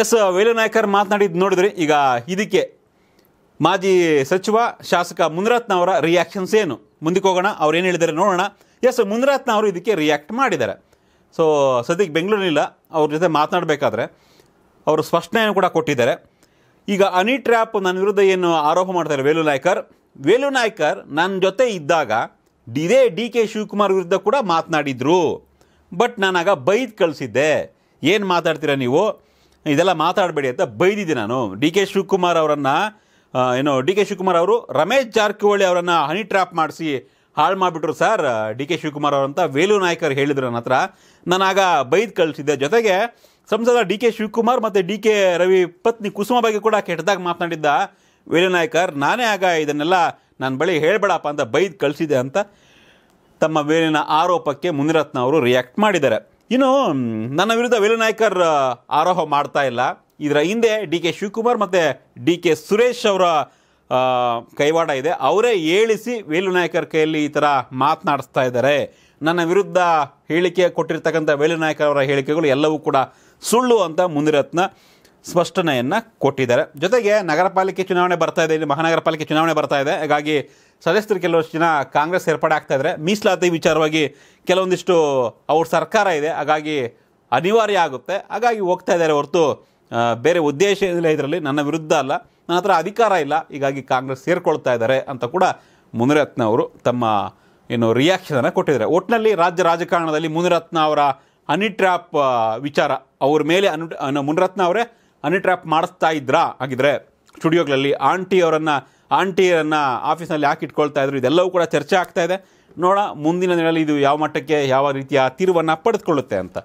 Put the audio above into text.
S ವೇಲನಾಯ್ಕರ್ ಮಾತನಾಡಿದ್ದು ನೋಡಿದ್ರೆ ಈಗ ಇದಕ್ಕೆ ಮಾಜಿ ಸಚಿವ ಶಾಸಕ ಮುನಿರತ್ನ ಅವರ ರಿಯಾಕ್ಷನ್ಸ್ ಏನು ಮುಂದಕ್ಕೆ ಹೋಗೋಣ ಅವ್ರು ಏನು ಹೇಳಿದ್ದಾರೆ ನೋಡೋಣ ಎಸ್ ಮುನಿರತ್ನ ಅವರು ಇದಕ್ಕೆ ರಿಯಾಕ್ಟ್ ಮಾಡಿದ್ದಾರೆ ಸೊ ಸದ್ಯಕ್ಕೆ ಬೆಂಗಳೂರಿನಿಲ್ಲ ಅವ್ರ ಜೊತೆ ಮಾತನಾಡಬೇಕಾದ್ರೆ ಅವರು ಸ್ಪಷ್ಟನೆಯನ್ನು ಕೂಡ ಕೊಟ್ಟಿದ್ದಾರೆ ಈಗ ಅನಿ ಟ್ರ್ಯಾಪ್ ನನ್ನ ವಿರುದ್ಧ ಏನು ಆರೋಪ ಮಾಡ್ತಾರೆ ವೇಲು ನಾಯ್ಕರ್ ವೇಲು ನಾಯ್ಕರ್ ನನ್ನ ಜೊತೆ ಇದ್ದಾಗ ಇದೇ ಡಿ ಕೆ ಶಿವಕುಮಾರ್ ವಿರುದ್ಧ ಕೂಡ ಮಾತನಾಡಿದರು ಬಟ್ ನಾನಾಗ ಬೈದು ಕಳಿಸಿದ್ದೆ ಏನು ಮಾತಾಡ್ತೀರಾ ನೀವು ಇದೆಲ್ಲ ಮಾತಾಡಬೇಡಿ ಅಂತ ಬೈದಿದ್ದೆ ನಾನು ಡಿ ಕೆ ಶಿವಕುಮಾರ್ ಅವರನ್ನು ಏನು ಡಿ ಕೆ ಶಿವಕುಮಾರ್ ಅವರು ರಮೇಶ್ ಜಾರಕಿಹೊಳಿ ಅವರನ್ನು ಹನಿ ಟ್ರ್ಯಾಪ್ ಮಾಡಿಸಿ ಹಾಳು ಮಾಡಿಬಿಟ್ರು ಸರ್ ಡಿ ಕೆ ಶಿವಕುಮಾರ್ ಅವರಂತ ವೇಲು ನಾಯ್ಕರು ಹೇಳಿದರು ನನ್ನ ಹತ್ರ ನಾನು ಆಗ ಬೈದು ಕಳಿಸಿದ್ದೆ ಜೊತೆಗೆ ಸಂಸದ ಡಿ ಕೆ ಶಿವಕುಮಾರ್ ಮತ್ತು ಡಿ ಕೆ ರವಿ ಪತ್ನಿ ಕುಸುಮ ಬಗ್ಗೆ ಕೂಡ ಕೆಟ್ಟದಾಗ ಮಾತನಾಡಿದ್ದ ವೇಲು ನಾಯ್ಕರ್ ನಾನೇ ಆಗ ಇದನ್ನೆಲ್ಲ ನನ್ನ ಬಳಿ ಹೇಳಬೇಡಪ್ಪ ಅಂತ ಬೈದು ಕಳಿಸಿದೆ ಅಂತ ತಮ್ಮ ಮೇಲಿನ ಆರೋಪಕ್ಕೆ ಮುನಿರತ್ನ ಅವರು ರಿಯಾಕ್ಟ್ ಮಾಡಿದ್ದಾರೆ ಇನ್ನು ನನ್ನ ವಿರುದ್ಧ ವೇಲು ನಾಯ್ಕರ್ ಆರೋಹ ಮಾಡ್ತಾ ಇಲ್ಲ ಇದರ ಹಿಂದೆ ಡಿ ಕೆ ಶಿವಕುಮಾರ್ ಮತ್ತು ಡಿ ಕೆ ಸುರೇಶ್ ಅವರ ಕೈವಾಡ ಇದೆ ಅವರೇ ಹೇಳಿಸಿ ವೇಲು ನಾಯ್ಕರ್ ಕೈಯಲ್ಲಿ ಈ ಥರ ಮಾತನಾಡಿಸ್ತಾ ಇದ್ದಾರೆ ನನ್ನ ವಿರುದ್ಧ ಹೇಳಿಕೆ ಕೊಟ್ಟಿರ್ತಕ್ಕಂಥ ವೇಲು ನಾಯ್ಕರ್ ಅವರ ಹೇಳಿಕೆಗಳು ಎಲ್ಲವೂ ಕೂಡ ಸುಳ್ಳು ಅಂತ ಮುನಿರತ್ನ ಸ್ಪಷ್ಟನೆಯನ್ನು ಕೊಟ್ಟಿದ್ದಾರೆ ಜೊತೆಗೆ ನಗರ ಪಾಲಿಕೆ ಚುನಾವಣೆ ಬರ್ತಾ ಇದೆ ಇಲ್ಲಿ ಮಹಾನಗರ ಪಾಲಿಕೆ ಚುನಾವಣೆ ಬರ್ತಾ ಇದೆ ಹಾಗಾಗಿ ಸದಸ್ಯರು ಕೆಲವಷ್ಟು ಜನ ಕಾಂಗ್ರೆಸ್ ಸೇರ್ಪಡೆ ಆಗ್ತಾ ಇದ್ದಾರೆ ಮೀಸಲಾತಿ ವಿಚಾರವಾಗಿ ಕೆಲವೊಂದಿಷ್ಟು ಅವ್ರ ಸರ್ಕಾರ ಇದೆ ಹಾಗಾಗಿ ಅನಿವಾರ್ಯ ಆಗುತ್ತೆ ಹಾಗಾಗಿ ಹೋಗ್ತಾ ಇದ್ದಾರೆ ಹೊರತು ಬೇರೆ ಉದ್ದೇಶ ಇಲ್ಲ ಇದರಲ್ಲಿ ನನ್ನ ವಿರುದ್ಧ ಅಲ್ಲ ನನ್ನ ಹತ್ರ ಅಧಿಕಾರ ಇಲ್ಲ ಹೀಗಾಗಿ ಕಾಂಗ್ರೆಸ್ ಸೇರಿಕೊಳ್ತಾ ಇದ್ದಾರೆ ಅಂತ ಕೂಡ ಮುನಿರತ್ನ ಅವರು ತಮ್ಮ ಏನು ರಿಯಾಕ್ಷನನ್ನು ಕೊಟ್ಟಿದ್ದಾರೆ ಒಟ್ಟಿನಲ್ಲಿ ರಾಜ್ಯ ರಾಜಕಾರಣದಲ್ಲಿ ಮುನಿರತ್ನ ಅವರ ಅನಿಟ್ರ್ಯಾಪ್ ವಿಚಾರ ಅವ್ರ ಮೇಲೆ ಅನು ಮುನಿರತ್ನ ಅವರೇ ಅನಿ ಮಾಡಿಸ್ತಾ ಇದ್ರಾ ಹಾಗಿದ್ರೆ ಸ್ಟುಡಿಯೋಗಳಲ್ಲಿ ಆಂಟಿ ಅವರನ್ನು ಆಂಟಿಯರನ್ನು ಆಫೀಸ್ನಲ್ಲಿ ಯಾಕೆ ಇಟ್ಕೊಳ್ತಾ ಇದ್ರು ಇದೆಲ್ಲವೂ ಕೂಡ ಚರ್ಚೆ ಆಗ್ತಾ ಇದೆ ನೋಡ ಮುಂದಿನ ದಿನಗಳಲ್ಲಿ ಇದು ಯಾವ ಮಟ್ಟಕ್ಕೆ ಯಾವ ರೀತಿಯ ತೀರ್ವನ್ನು ಪಡೆದುಕೊಳ್ಳುತ್ತೆ ಅಂತ